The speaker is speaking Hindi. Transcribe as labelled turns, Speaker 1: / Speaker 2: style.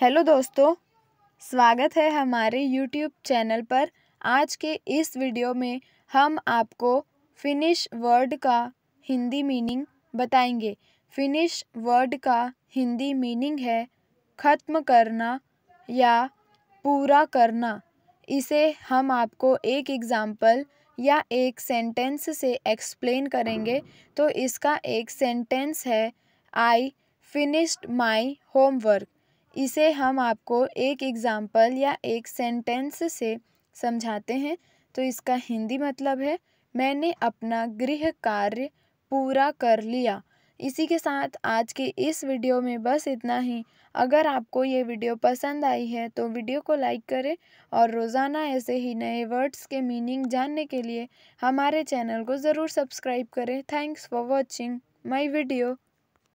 Speaker 1: हेलो दोस्तों स्वागत है हमारे यूट्यूब चैनल पर आज के इस वीडियो में हम आपको फिनिश वर्ड का हिंदी मीनिंग बताएंगे फिनिश वर्ड का हिंदी मीनिंग है ख़त्म करना या पूरा करना इसे हम आपको एक एग्ज़ाम्पल या एक सेंटेंस से एक्सप्लेन करेंगे तो इसका एक सेंटेंस है आई फिनिश्ड माई होमवर्क इसे हम आपको एक एग्ज़ाम्पल या एक सेंटेंस से समझाते हैं तो इसका हिंदी मतलब है मैंने अपना गृह कार्य पूरा कर लिया इसी के साथ आज के इस वीडियो में बस इतना ही अगर आपको ये वीडियो पसंद आई है तो वीडियो को लाइक करें और रोज़ाना ऐसे ही नए वर्ड्स के मीनिंग जानने के लिए हमारे चैनल को ज़रूर सब्सक्राइब करें thanks for watching my video